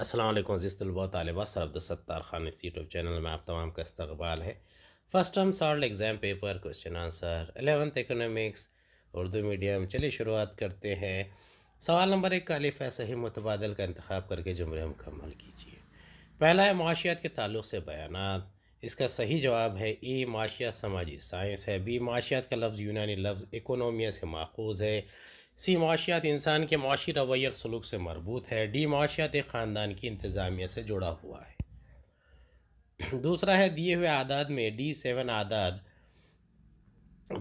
असलम जिस तलबा तालबा sir Abdulsattar Khan YouTube channel में आप तमाम का इस्तबाल है first term solved exam paper question answer eleventh economics Urdu medium चलिए शुरुआत करते हैं सवाल नंबर एक कालिफ सही मुतबादल का इंतखब करके जुमरे मुकम्मल कीजिए पहला है माशियात के तल्ल से बयान इसका सही जवाब है ए माशियात समाजी साइंस है बी माशियात का लफ्ज़ यूनानी लफ्ज़ इकोनॉमिया से माखूज है सी माशियात इंसान के माशी रवैय सलूक से मरबूत है डी माशियात एक ख़ानदान की इंतज़ामिया से जुड़ा हुआ है दूसरा है दिए हुए आदाद में डी सेवन आदाद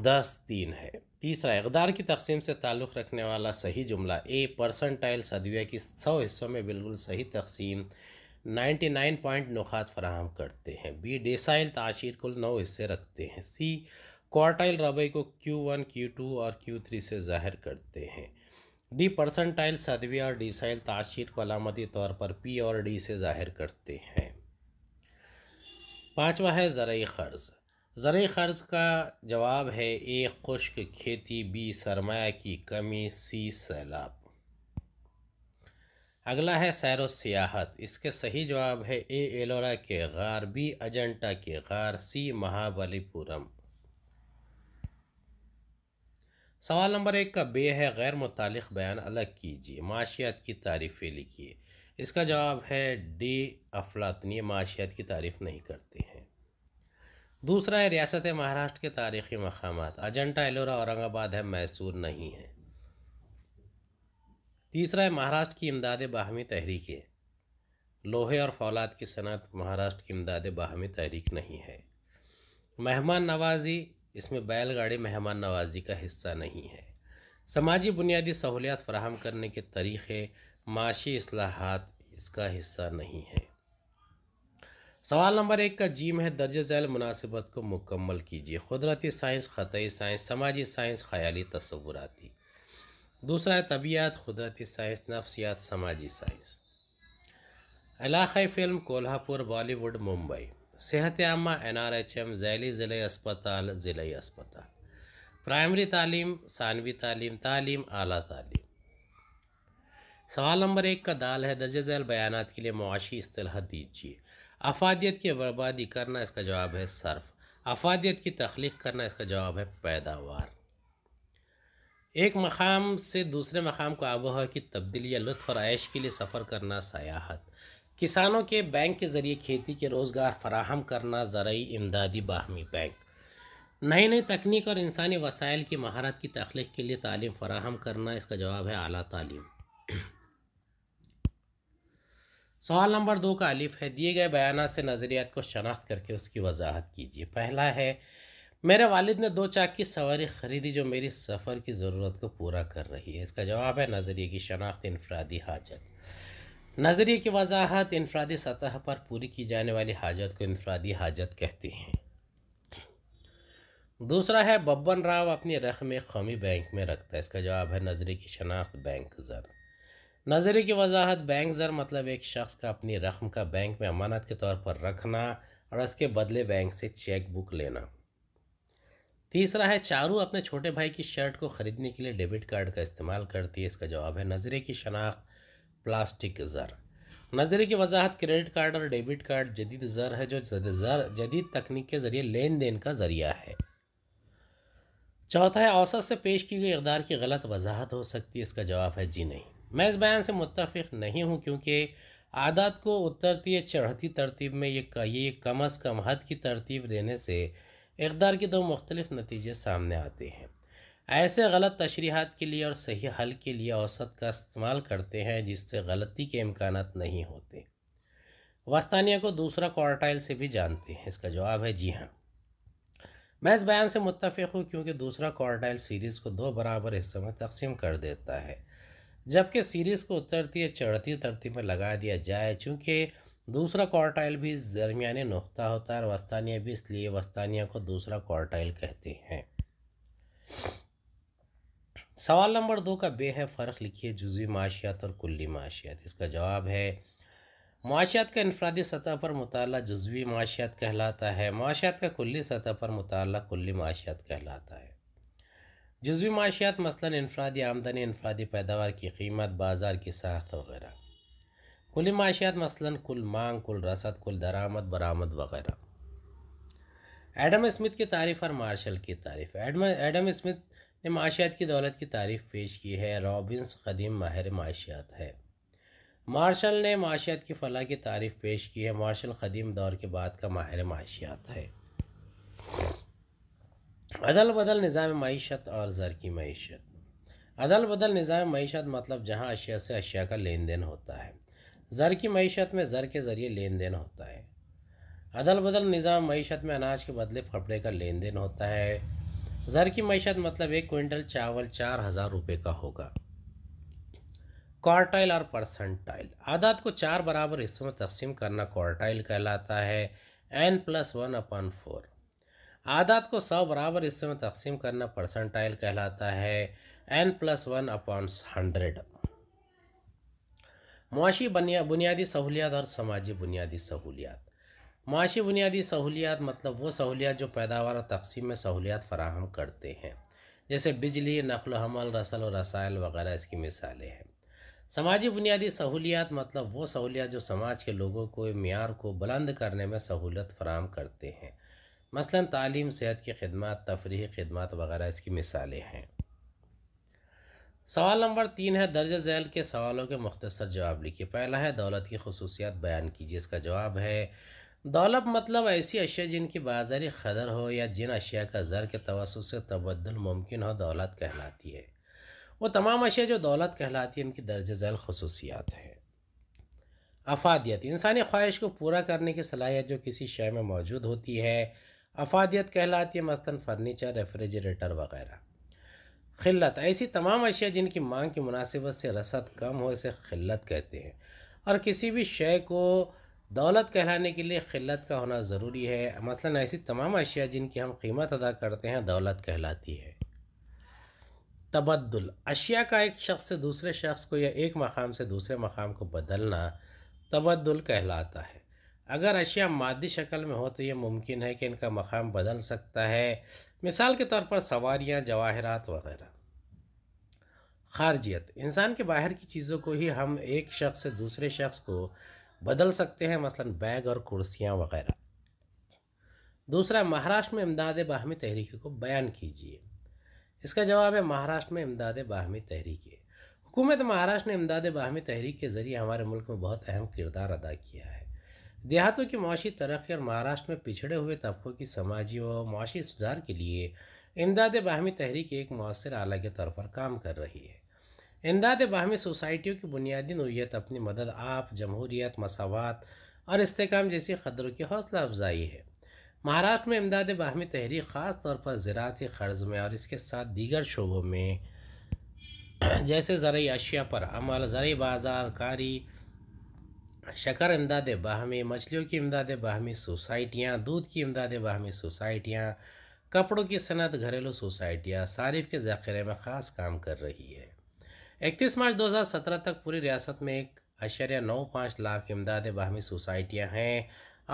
दस तीन है तीसरा इकदार की तकसीम से ताल्लुक़ रखने वाला सही जुमला ए परसेंटाइल सदविया की सौ हिस्सों में बिल्कुल सही तकसीम नाइन्टी नाइन पॉइंट नुखात फ्राहम करते हैं बी डिसाइल ताशीर कुल नौ हिस्से रखते हैं सी क्वार्टाइल रबई को Q1, Q2 और Q3 से जाहिर करते हैं डी परसेंटाइल सदवी और डीसाइल ताशीर को अलामती तौर पर पी और डी से जाहिर करते हैं पांचवा है ज़रूरी कर्ज़ ज़रूरी कर्ज़ का जवाब है ए खुश्क खेती बी सरमाया की कमी सी सैलाब अगला है सैर सियाहत इसके सही जवाब है ए एलोरा के गार बी अजंटा के गार सी महाबलीपुरम सवाल नंबर एक का बे है गैर मुतल बयान अलग कीजिए माशियात की तारीफ़ें लिखिए इसका जवाब है डी अफलातनी माशियात की तारीफ़ नहीं करते हैं दूसरा है रियासत महाराष्ट्र के तारीख़ी मकाम अजंटा एलोरा औरंगाबाद है मैसूर नहीं है तीसरा है महाराष्ट्र की इमदाद बाहमी तहरीकें लोहे और फौलाद की सनत महाराष्ट्र की इमदाद बाहमी तहरीक नहीं है मेहमान नवाजी इसमें बैलगाड़ी मेहमान नवाजी का हिस्सा नहीं है समाजी बुनियादी सहूलियात फ्राहम करने के तरीक़े माशी असलाहत इसका हिस्सा नहीं है सवाल नंबर एक का जीम है दर्ज झैल मुनासिबत को मुकम्मल कीजिए कुदरती साइंस ख़तई साइंस समाजी साइंस ख्याली तस्वुराती दूसरा है तबीयत कुदरती साइंस नफ्सियात समाजी साइंस इलाक़ाई फ़िल्म कोल्हापुर बॉलीवुड मुंबई सेहत आमा एन आर एच एम जैली ज़िले अस्पताल ज़िले अस्पताल प्राइमरी तालीम सानवी तालीम तालीम आला तालीम सवाल नंबर एक का दाल है दर्ज झैल बयान के लिए मुआशी असलाह दीजिए अफादियत की बर्बादी करना इसका जवाब है सर्फ अफादियत की तख्लीक करना इसका जवाब है पैदावार एक मकाम से दूसरे मकाम को आबोह की तब्दीली या और आयश के लिए सफ़र करना सयाहत किसानों के बैंक के ज़रिए खेती के रोज़गार फराहम करना ज़रूरी इमदादी बाहमी बैंक नई नई तकनीक और इंसानी वसाइल की महारत की तख्लीक के लिए तालीम फराहम करना इसका जवाब है अली तालीम सवाल नंबर दो का अलिफ है दिए गए बयान से नज़रियात को शनाख्त करके उसकी वजाहत कीजिए पहला है मेरे वालिद ने दो चाक की सवारी ख़रीदी जो मेरी सफ़र की ज़रूरत को पूरा कर रही है इसका जवाब है नज़रिए की शनाख्त इनफरादी हाजत नज़रिए की वजाहत इनफरादी सतह पर पूरी की जाने वाली हाजत को इनफरादी हाजत कहते हैं दूसरा है बब्बन राव अपनी रकम कौमी बैंक में रखता है इसका जवाब है नजरिए की शनाख्त बैंक ज़र नजरिए की वजाहत बैंक ज़र मतलब एक शख्स का अपनी रकम का बैंक में अमानत के तौर पर रखना और इसके बदले बैंक से चेक बुक लेना तीसरा है चारू अपने छोटे भाई की शर्ट को ख़रीदने के लिए डेबिट कार्ड का इस्तेमाल करती है इसका जवाब है नजरे की शनाख्त प्लास्टिक ज़र नजर की वजाहत क्रेडिट कार्ड और डेबिट कार्ड जदीद ज़र है जो ज़र जदीद तकनीक के ज़रिए लेन देन का ज़रिया है चौथा है औसत से पेश की गई इकदार की गलत वजाहत हो सकती है इसका जवाब है जी नहीं मैं इस बयान से मुतफ़ नहीं हूँ क्योंकि आदात को उतरती या चढ़ती तरतीब में ये ये कम अज़ कम हद की तरतीब देने से इकदार के दो मुख्तलिफ नतीजे सामने आते हैं ऐसे गलत तशरीहत के लिए और सही हल के लिए औसत का इस्तेमाल करते हैं जिससे गलती के इम्कान नहीं होते वस्तानिया को दूसरा क्वार्टाइल से भी जानते हैं इसका जवाब है जी हाँ मैं इस बयान से मुतफ़ हूँ क्योंकि दूसरा क्वार्टाइल सीरीज़ को दो बराबर हिस्सों में तकसीम कर देता है जबकि सीरीज़ को उतरती या चढ़ती तरतीब में लगा दिया जाए चूँकि दूसरा क्वार्टाइल भी इस दरमिया नुकता होता है और वस्तानिया भी इसलिए वस्तानिया को दूसरा क्वार्टाइल कहते हैं सवाल नंबर दो का बे है फ़र्क लिखिए जुजवी माशियात और कुल्ली माशियात इसका जवाब है माशियात का इनफरादी सतह पर मुताल जुजवी माशियात कहलाता है माशियात का कुल्ली सतह पर मुताल कुल्ली माशियात कहलाता है जुजवी माशियात मसला इनफरादी आमदनी इनफरादी पैदावार की कीमत बाज़ार की साख्त वगैरह कुल माशियात मसलन कुल मांग कुल रसद कुल दरामद बरामद वगैरह एडम स्मिथ की तारीफ़ और मार्शल की तारीफ़ एडम एडम स्मिथ ने माशियात की दौलत की तारीफ पेश की है रॉबिन्स कदीम माहिर माशियात है मार्शल ने माशियात की फलाह की तारीफ पेश की है मार्शल कदीम दौर के बाद का माहिर माशियात है अदल बदल निज़ाम मीशत और ज़र की मीशत अदल बदल निज़ाम मीशत मतलब जहाँ अशिया से अशिया का लेन देन होता है ज़र की मीशत में ज़र के ज़रिए लेन देन होता है अदल बदल निज़ाम मीशत में अनाज के बदले कपड़े का लेन देन होता है ज़र की मीशत मतलब एक क्विंटल चावल चार हज़ार रुपये का होगा क्वार्टाइल और परसेंटाइल आदात को चार बराबर हिस्सों में तकसीम करना क्वार्टाइल कहलाता है N plus one upon four आदात को सौ बराबर हिस्सों में तकसीम करना परसेंटाइल कहलाता है N plus one upon hundred मुआशी बुनियादी सहूलियात और समाजी बुनियादी सहूलियात माशी बुनियादी सहूलियात मतलब वो सहूलियात जो पैदावार और तकसीम में सहूलियात फराहम करते हैं जैसे बिजली नकल हमल रसल और रसायल वगैरह इसकी मिसालें हैं समाजी बुनियादी सहूलियात मतलब वो सहूलियात जो समाज के लोगों को मीर को बुलंद करने में सहूलत फराहम करते हैं मसलन तालीम सेहत की खिदमत तफरी खिदमत वगैरह इसकी मिसालें हैं सवाल नंबर तीन है दर्ज झैल के सवालों के मुख्तर जवाब लिखिए पहला है दौलत की खसूसियात बयान कीजिए इसका जवाब है दौलत मतलब ऐसी अशिया जिनकी बाजारी कदर हो या जिन अशिया का ज़र के तवसु से तबदल मुमकिन हो दौलत कहलाती है वो तमाम अशिया जो दौलत कहलाती है इनकी दर्ज झैल खसूसियात है अफादियत इंसानी ख्वाहिश को पूरा करने की सलाहियत जो किसी शय में मौजूद होती है अफादियत कहलाती है मसला फर्नीचर रेफ्रिजरेटर वगैरह खिलत ऐसी तमाम अशिया जिनकी मांग की मुनासिबत से रसद कम हो इसे खिलत कहते हैं और किसी भी शय को दौलत कहलाने के लिए खिलत का होना ज़रूरी है मसलन ऐसी तमाम अशिया जिनकी हम कीमत अदा करते हैं दौलत कहलाती है तबदल अशिया का एक शख्स से दूसरे शख्स को या एक मकाम से दूसरे मकाम को बदलना तबदल कहलाता है अगर अशिया मादी शक्ल में हो तो ये मुमकिन है कि इनका मकाम बदल सकता है मिसाल के तौर पर सवारियाँ जवाहरात वगैरह खारजियत इंसान के बाहर की चीज़ों को ही हम एक शख्स से दूसरे शख्स को बदल सकते हैं मसलन बैग और कुर्सियाँ वगैरह दूसरा महाराष्ट्र में इमदाद बाहमी तहरीके को बयान कीजिए इसका जवाब है महाराष्ट्र में इमदाद बाहमी तहरीके हुकूमत महाराष्ट्र ने इमदाद बाहमी तहरीक के ज़रिए हमारे मुल्क में बहुत अहम किरदार अदा किया है देहातों की माशी तरक्की और महाराष्ट्र में पिछड़े हुए तबकों की समाजी और माशी सुधार के लिए इमदाद बाहमी तहरीक एक मौसर आला के तौर पर काम कर रही है इमदाद बाहमी सोसाइटियों की बुनियादी नोयत अपनी मदद आप जमहूरीत मसावत और इसकाम जैसी खदरों की हौसला अफजाई है महाराष्ट्र में इमदाद बाहमी तहरीक ख़ास तौर पर ज़राती कर्ज़ में और इसके साथ दीगर शोबों में जैसे ज़रूरी अशिया पर अमल ज़रिए बाजार कारी शकर इमदाद बाहमी मछलियों की इमदाद बाहमी सोसाइटियाँ दूध की इमदाद बाहमी सोसाइटियाँ कपड़ों की सनत घरेलू सोसाइटियाँ सारिफ के ज़ख़िरे में ख़ास काम कर रही है इकतीस मार्च 2017 तक पूरी रियासत में एक आशर्या नौ पाँच लाख इमदाद बाहमी सोसाइटियाँ हैं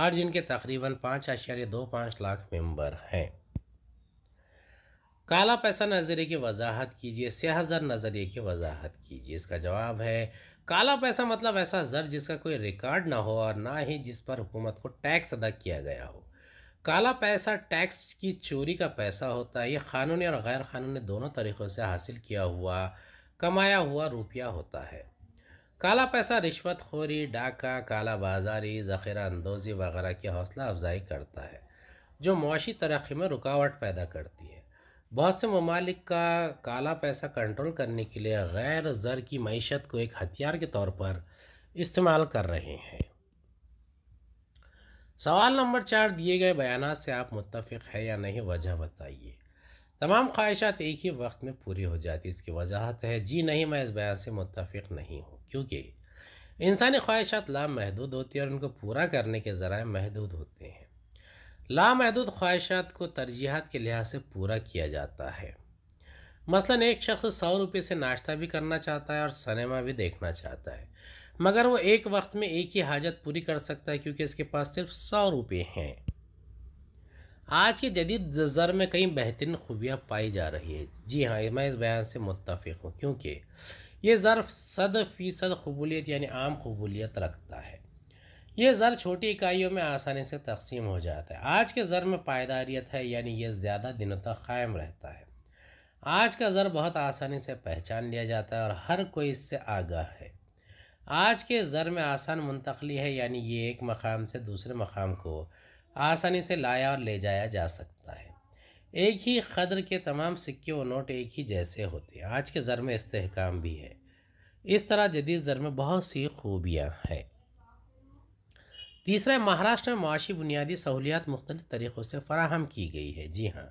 और जिनके तकरीबन पाँच आशार्य दो पाँच लाख मेंबर हैं काला पैसा नज़रिए की वजाहत कीजिए सियाह जर नज़रिए की वजाहत कीजिए इसका जवाब है काला पैसा मतलब ऐसा जर जिसका कोई रिकॉर्ड ना हो और ना ही जिस पर हुकूमत को टैक्स अदा किया गया हो काला पैसा टैक्स की चोरी का पैसा होता है ये कानूनी और गैर कानूनी दोनों तरीक़ों से हासिल किया हुआ कमाया हुआ रुपया होता है काला पैसा रिश्वतखोरी डाका काला बाजारी ज़ख़ीरा अंदोज़ी वगैरह की हौसला अफजाई करता है जो मुशी तरक्की में रुकावट पैदा करती है बहुत से ममालिक का काला पैसा कंट्रोल करने के लिए गैर ज़र की मीशत को एक हथियार के तौर पर इस्तेमाल कर रहे हैं सवाल नंबर चार दिए गए बयान से आप मुतफ़ है या नहीं वजह बताइए तमाम ख्वाहिशात एक ही वक्त में पूरी हो जाती इसकी वजाहत है जी नहीं मैं इस बयान से मुतफ़ नहीं हूँ क्योंकि इंसानी ख्वाहिशात लामहदूद होती है और उनको पूरा करने के ज़रा महदूद होते हैं लामहदूद ख्वाहिशात को तरजीहत के लिहाज से पूरा किया जाता है मसलन एक शख्स सौ रुपये से नाश्ता भी करना चाहता है और सनेमा भी देखना चाहता है मगर वो एक वक्त में एक ही हाजत पूरी कर सकता है क्योंकि इसके पास सिर्फ सौ रुपये हैं आज के जदीद जर में कई बेहतरीन खूबियाँ पाई जा रही है जी हाँ मैं इस बयान से मुतफ़ हूँ क्योंकि ये ज़र सद फ़ीसद कबूलीत यानी आम कबूलीत रखता है ये ज़र छोटी इकाइयों में आसानी से तकसीम हो जाता है आज के ज़र में पायदारीत है यानी यह ज़्यादा दिनों तक कायम रहता है आज का ज़र बहुत आसानी से पहचान लिया जाता है और हर कोई इससे आगाह है आज के ज़र में आसान मुंतकली है यानी ये एक मकाम से दूसरे मकाम को आसानी से लाया और ले जाया जा सकता है एक ही कदर के तमाम सिक्के और नोट एक ही जैसे होते हैं आज के ज़र में इस्तेकाम भी है इस तरह जदीद ज़र में बहुत सी खूबियाँ हैं तीसरा महाराष्ट्र में मुशी बुनियादी सहूलियात मुख्तलिफ़ तरीक़ों से फराहम की गई है जी हाँ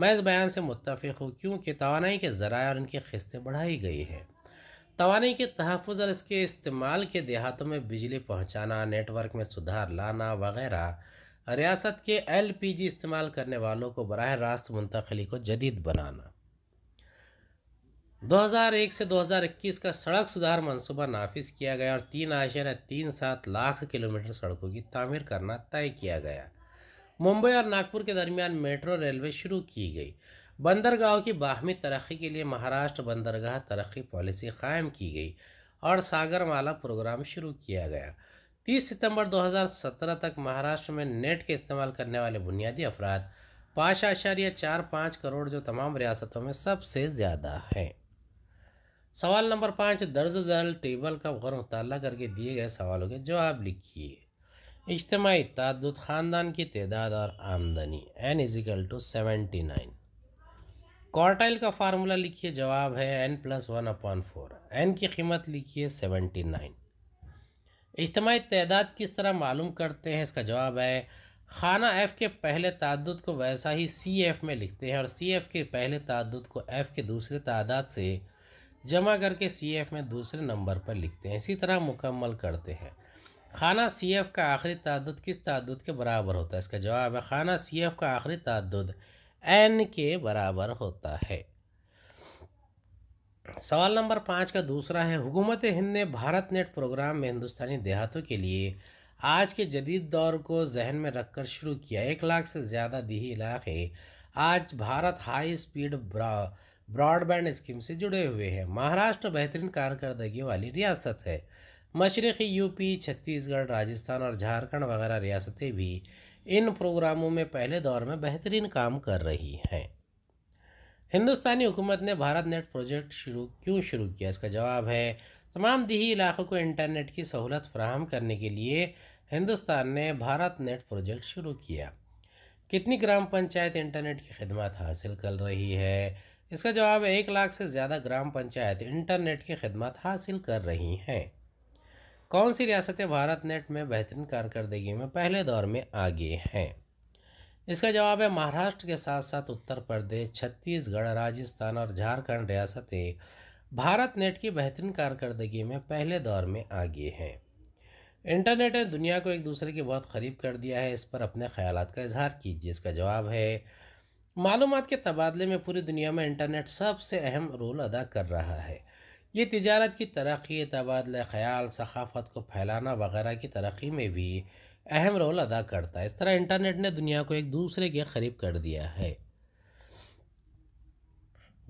मैं इस बयान से मुतफ़ हूँ क्योंकि तोानाई के ज़रा और इनकी खस्तें बढ़ाई गई हैं तोानाई के तहफ़ और इसके इस्तेमाल के देहातों में बिजली पहुँचाना नेटवर्क में सुधार लाना वगैरह रियासत के एल पी जी इस्तेमाल करने वालों को बरह रास्त मुंतकली को जदीद बनाना 2001 से 2021 का सड़क सुधार मनसूबा नाफिज किया गया और तीन आशर तीन सात लाख किलोमीटर सड़कों की तमीर करना तय किया गया मुंबई और नागपुर के दरमियान मेट्रो रेलवे शुरू की गई बंदरगाह की बाहमी तरक्की के लिए महाराष्ट्र बंदरगाह तरक्की पॉलिसी कायम की गई और सागरमाला प्रोग्राम शुरू किया गया 30 सितंबर 2017 तक महाराष्ट्र में नेट के इस्तेमाल करने वाले बुनियादी अफराद पाँच आशार्य चार पाँच करोड़ जो तमाम रियासतों में सबसे ज़्यादा हैं सवाल नंबर पाँच दर्ज जल टेबल का गौर मुताल करके दिए गए सवालों के जवाब लिखिए इज्तमाही तादद ख़ानदान की तदाद और आमदनी N is equal to seventy nine quartile का फार्मूला लिखिए जवाब है N plus one upon four N की कीमत लिखिए सेवेंटी नाइन इज्तमी तदाद किस तरह मालूम करते हैं इसका जवाब है खाना एफ़ के पहले तदद को वैसा ही सी एफ़ में लिखते हैं और सी एफ़ के पहले तदद को एफ़ के दूसरे तादाद से जमा करके सी एफ़ में दूसरे नंबर पर लिखते हैं इसी तरह मुकम्मल करते हैं खाना सी एफ़ का आखिरी तदद किस तद के बराबर होता है इसका जवाब है खाना सी एफ़ का आखिरी तदद एन के बराबर होता है सवाल नंबर पाँच का दूसरा है हुकूमत हिंद ने भारत नेट प्रोग्राम में हिंदुस्तानी देहातों के लिए आज के जदीद दौर को जहन में रखकर शुरू किया एक लाख से ज़्यादा दही इलाके आज भारत हाई स्पीड ब्रा ब्रॉडबैंड स्कीम से जुड़े हुए हैं महाराष्ट्र बेहतरीन कारकर्दगी वाली रियासत है मशरक़ी यूपी छत्तीसगढ़ राजस्थान और झारखंड वगैरह रियासतें भी इन प्रोग्रामों में पहले दौर में बेहतरीन काम कर रही हैं हिंदुस्तानी हुकूमत ने भारत नेट प्रोजेक्ट शुरू क्यों शुरू किया इसका जवाब है तमाम दही इलाक़ों को इंटरनेट की सहूलत फ्राहम करने के लिए हिंदुस्तान ने भारत नेट प्रोजेक्ट शुरू किया कितनी ग्राम पंचायत इंटरनेट की खदमत हासिल कर रही है इसका जवाब है एक लाख से ज़्यादा ग्राम पंचायत इंटरनेट की खदमत हासिल कर रही हैं कौन सी रियासतें भारत नेट में बेहतरीन कारकर्दगी में पहले दौर में आगे हैं इसका जवाब है महाराष्ट्र के साथ साथ उत्तर प्रदेश छत्तीसगढ़ राजस्थान और झारखंड रियासतें भारत नेट की बेहतरीन कारकर्दगी में पहले दौर में आगे हैं इंटरनेट ने दुनिया को एक दूसरे के बहुत करीब कर दिया है इस पर अपने ख्याल का इजहार कीजिए इसका जवाब है मालूम के तबादले में पूरी दुनिया में इंटरनेट सबसे अहम रोल अदा कर रहा है ये तजारत की तरक्की तबादला ख्याल सकाफत को फैलाना वगैरह की तरक्की में भी अहम रोल अदा करता है इस तरह इंटरनेट ने दुनिया को एक दूसरे के करीब कर दिया है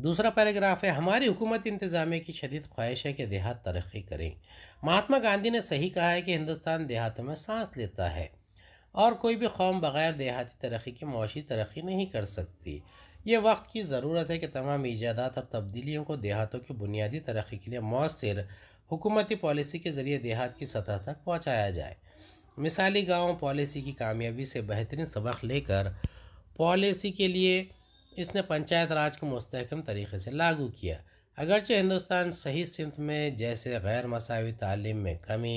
दूसरा पैराग्राफ है हमारी हुकूमत इंतज़ाम की शदीद ख्वाहिश है कि देहात तरक्की करें महात्मा गांधी ने सही कहा है कि हिंदुस्तान देहात में सांस लेता है और कोई भी कौम बग़ैर देहाती तरक्की की मुशी तरक्की नहीं कर सकती ये वक्त की ज़रूरत है कि तमाम ईजादात और तब्दीलियों को देहातों की बुनियादी तरक्की के लिए मौसर हुकूमती पॉलिसी के ज़रिए देहात की सतह तक पहुँचाया जाए मिसाली गांव पॉलिसी की कामयाबी से बेहतरीन सबक लेकर पॉलिसी के लिए इसने पंचायत राज को मस्तकम तरीके से लागू किया अगरचे हिंदुस्तान सही सिमत में जैसे गैर मसावी तालीम में कमी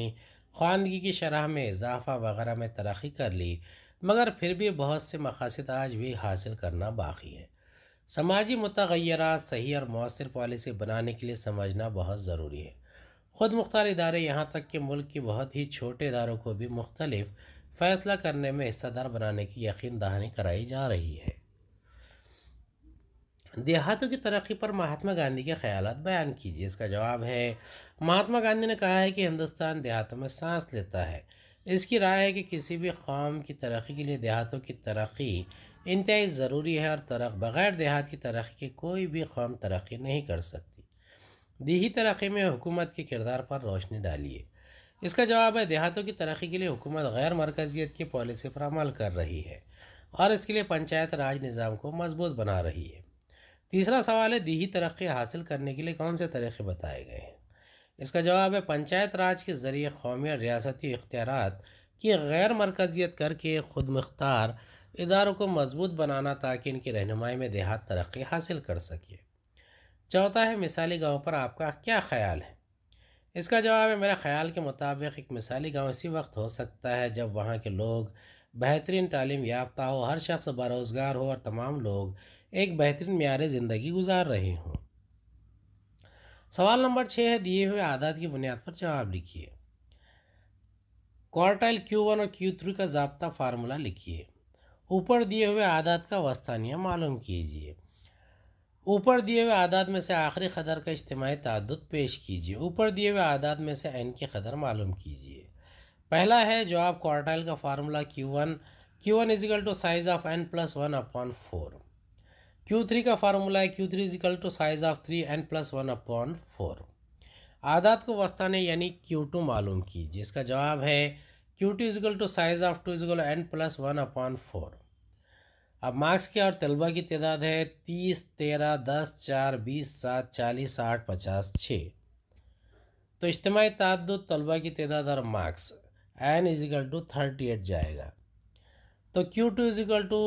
खानगी की शरह में इजाफा वगैरह में तरक्की कर ली मगर फिर भी बहुत से मकासद आज भी हासिल करना बाकी है समाजी मतगैरत सही और मौसर पॉलिसी बनाने के लिए समझना बहुत ज़रूरी है खुद मुख्तार इदारे यहाँ तक कि मुल्क की बहुत ही छोटे इदारों को भी मुख्तलिफ फ़ैसला करने में हिस्सादार बनाने की यकीन दहानी कराई जा रही है देहातों की तरक्की पर महात्मा गांधी के ख्याल बयान कीजिए इसका जवाब है महात्मा गांधी ने कहा है कि हिंदुस्तान देहातों में सांस लेता है इसकी राय है कि किसी भी कौम की तरक्की के लिए देहातों की तरक्की इंतहाई ज़रूरी है और तरक् बग़ैर देहात की तरक्की के कोई भी कौम तरक्की नहीं कर सकती दीही तरक्की में हुकूमत के किरदार पर रोशनी डालिए इसका जवाब है देहातों की तरक्की के लिए हुकूमत गैर मरकज़ियत की पॉलिसी पर अमल कर रही है और इसके लिए पंचायत राज निज़ाम को मजबूत बना रही है तीसरा सवाल है दीही तरक्की हासिल करने के लिए कौन से तरीक़े बताए गए हैं इसका जवाब है पंचायत राज के ज़रिए कौमी और रियासती इख्तियार की गैर मरकज़ियत करके खुद मुख्तार इदारों को मजबूत बनाना ताकि इनकी रहनुमाई में देहात तरक्की हासिल कर सके चौथा है मिसाली गांव पर आपका क्या ख्याल है इसका जवाब है मेरा ख्याल के मुताबिक एक मिसाली गांव इसी वक्त हो सकता है जब वहाँ के लोग बेहतरीन तालीम याफ्ता हो हर शख्स बेरोज़गार हो और तमाम लोग एक बेहतरीन मैार ज़िंदगी गुजार रहे हों सवाल नंबर छः है दिए हुए आदात की बुनियाद पर जवाब लिखिए क्वार्टाइल क्यू वन और क्यू का जबता फार्मूला लिखिए ऊपर दिए हुए आदात का वस्तानिया मालूम कीजिए ऊपर दिए हुए आदात में से आखिरी कदर का इज्तमी तदद पेश कीजिए ऊपर दिए हुए आदात में से एन की कदर मालूम कीजिए पहला है जो आप क्वार्टाइल का formula Q one Q one is equal to size of N plus one upon four Q three का फार्मूला है Q three is equal to size of three N plus one upon four आदात को वस्ताने यानी क्यू टू मालूम कीजिए इसका जवाब है Q two is equal to size of two is equal N plus one upon four अब मार्क्स की और तलबा की तादाद है तीस तेरह दस चार बीस सात चालीस आठ पचास छः तो इज्तमी तद तलबा की तादाद और marks N is equal to thirty eight जाएगा तो Q two is equal to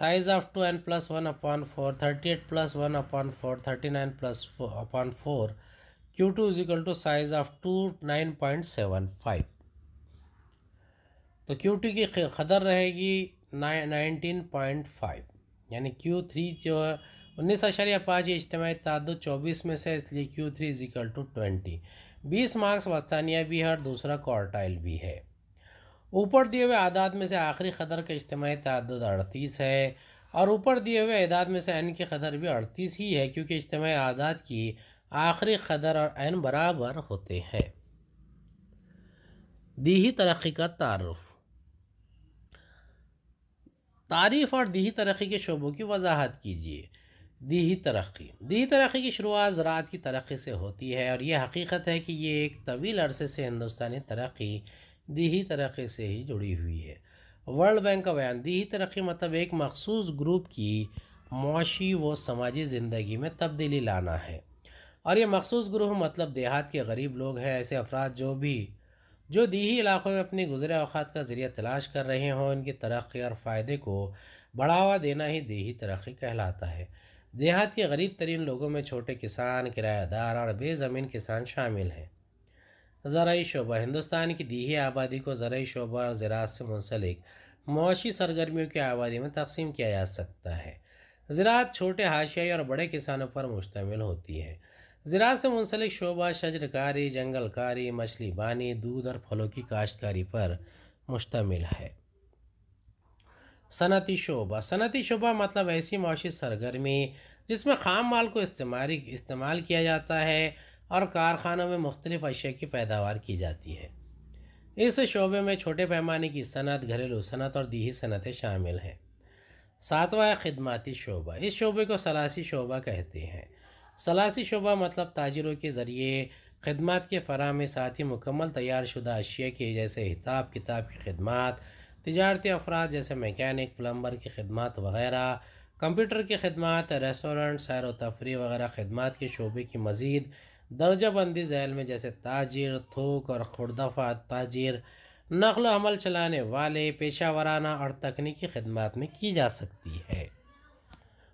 size of two N plus one upon four thirty eight plus one upon four thirty nine plus upon four Q two is equal to size of two nine point seven five तो Q two की खदर रहेगी nineteen point five यानी Q three जो है उन्नीस आशारिया पाँच इज्तमी तादद चौबीस में से इसलिए Q three is equal to twenty बीस मार्क्स वस्तानिया भी है और दूसरा क्वार्टाइल भी है ऊपर दिए हुए आदाद में से आखिरी कदर का इज्तमी तादद अड़तीस है और ऊपर दिए हुए आदाद में से एन की कदर भी अड़तीस ही है क्योंकि इज्तमी आदाद की आखिरी कदर और एन बराबर होते हैं दी ही तरक्की का तारफ़ तारीफ़ और दीही तरक्की के शोबों की वजाहत कीजिए दीही तरक्की दीही तरक्की की शुरुआत ज़रात की तरक्की से होती है और यह हकीकत है कि ये एक तवील अरसे से हिंदुस्तानी तरक्की दीही तरक्की से ही जुड़ी हुई है वर्ल्ड बैंक का बयान दीही तरक्की मतलब एक मखसूस ग्रुप की मुशी व समाजी ज़िंदगी में तब्दीली लाना है और ये मखसूस ग्रुप मतलब देहात के गरीब लोग हैं ऐसे अफराद जो भी जो दीही इलाक़ों में अपने गुजरे अवात का ज़रिया तलाश कर रहे हों उनकी तरक्की और फ़ायदे को बढ़ावा देना ही देही तरक्की कहलाता है देहात के गरीब तरीन लोगों में छोटे किसान किराएदार और बेज़मीन किसान शामिल हैं ज़रूरी शोबा हिंदुस्तान की दीही आबादी को ज़रूरी शोबा और ज़रात से मुंसलिक मुशी सरगर्मियों की आबादी में तकसीम किया जा सकता है ज़रात छोटे हाशियाई और बड़े किसानों पर मुश्तमिल होती है ज़रात से मुंसलिक शोबा शजरकारी जंगलकारी मछली बानी दूध और फलों की काश्तकारी पर मुश्तमिल है सनती शोबा सनती शोबा मतलब ऐसी माशी सरगर्मी जिसमें खाम माल को इस्तेमाल इस्तेमाल किया जाता है और कारखानों में मुख्तलिफ़ अशिया की पैदावार की जाती है इस शोबे में छोटे पैमाने की सनत घरेलू सनत और दीही सनतें शामिल हैं सातवा खदमाती शोबा इस शोबे को सलासी शोबा कहते हैं सलासी शुबा मतलब ताजरों के ज़रिए खदमात के फराम में साथ ही मुकम्मल तैयार शुदा अशिया की जैसे हिसाब किताब की खदमात तजारती अफराद जैसे मैकेनिक प्लम्बर की खदमात वगैरह कंप्यूटर की खदमात रेस्टोरेंट सैर व तफरी वगैरह खदमात के शोबे की मज़ीद दर्जा बंदी झैल में जैसे ताजिर थोक और खुरदफा ताजिर नकल हमल चलाने वाले पेशा वराना और तकनीकी खदमात में की जा सकती है